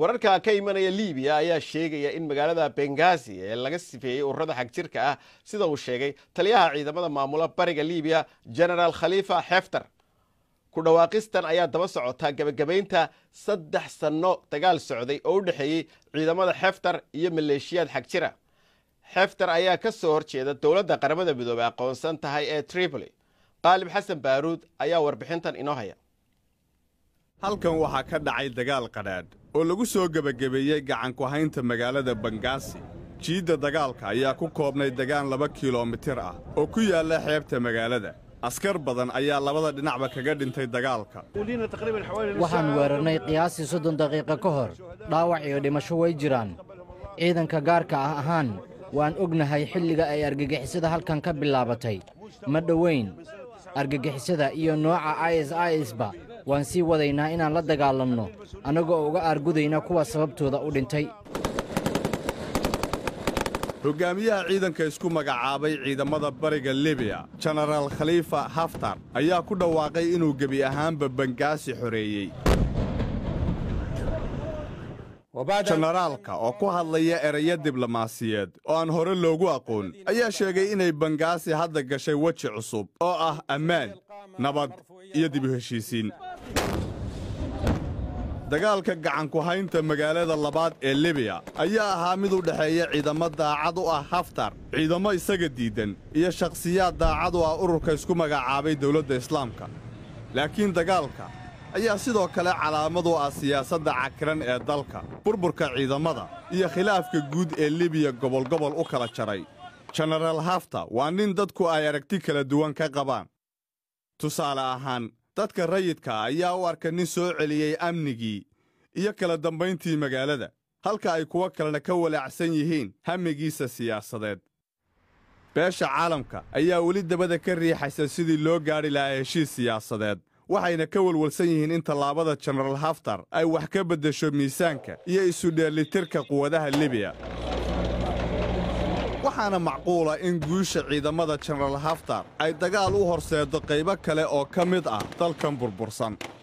wararka ka imanaya libiya ayaa sheegaya in magaalada bengazi ee laga sifeeyey ururada xagjirka ah sida uu sheegay taliyaha ciidamada maamula bariga libiya genaraal khaliifa hefter ku dhawaaqistan ayaa daba socotaa gebagabaynta saddex sanno dagaal socday oo u dhexeeyey ciidamada hefter iyo maleeshiyaad xagjira xefter ayaa ka soo horjeeda dowladda qaramada midoobey aqoonsan tahay ee tripoli qaalib xasan baaruud ayaa warbixintan inoo haya halkan waxaa ka dhacay dagaal qadhaadh oo lagu soo gebagabeeyey gacan ku haynta magaalada bangaasi jiidda dagaalka ayaa ku koobnay degaan laba kilomitir ah oo ku yaalla xeebta magaalada askar badan ayaa labada dhinacba kaga dhintay dagaalka waxaan weerarnay qiyaastii soddon daqiiqo ka hor dhaawac iyo dhimasho way jiraan ciidanka gaarka ah ahaan waan ognahay xilliga ay argagixisada halkan ka bilaabatay ma dhowayn argagixisada iyo nooca is isba waan sii wadaynaa inaan la dagaalanno annagoo uga aargudayna kuwa sababtooda u dhintay hogaamiyaha ciidanka isku magacaabay ciidamada bariga libiya jenaraal khaliifa haftar ayaa ku dhawaaqay inuu gebi ahaanba bangaasi xoreeyey jenaraalka oo ku hadlaya erayo diblomaasiyeed oo aan hore loogu aqoon ayaa sheegay inay bangaasi hadda gashay weji cusub oo ah ammaan nabad iyo dib u heshiisiin dagaalka gacanku haynta magaalada labaad ee libiya ayaa ahaa mid u dhexeeya ciidamo daacad u ah haftar ciidamo isaga diidan iyo shakhsiyaad daacad u ah ururka isku magacaabay dowladda islaamka laakiin dagaalka ayaa sidoo kale calaamad u ah siyaasadda cakiran ee dalka burburka ciidamada iyo khilaafka guud ee libiya gobolgobol u kala jaray jenaraal hafta waa nin dadku ay aragti kala duwan ka qabaan tusaale ahaan dadka rayidka ah ayaa u arka nin soo celiyey amnigii iyo kala dambayntii magaalada halka ay kuwo kalena ka walaacsan yihiin hamigiisa siyaasadeed beesha caalamka ayaa weli dabada ka riixaysa sidii loo gaadhi lahaa heshiis siyaasadeed waxayna ka walwalsan yihiin in tallaabada jenaraal haftar ay wax ka beddesho miisaanka iyo isu dheellitirka quwadaha libiya waxaana macquula in guusha ciidamada jenaraal haftar ay dagaal u horseeddo qaybo kale oo ka mid ah dalkan burbursan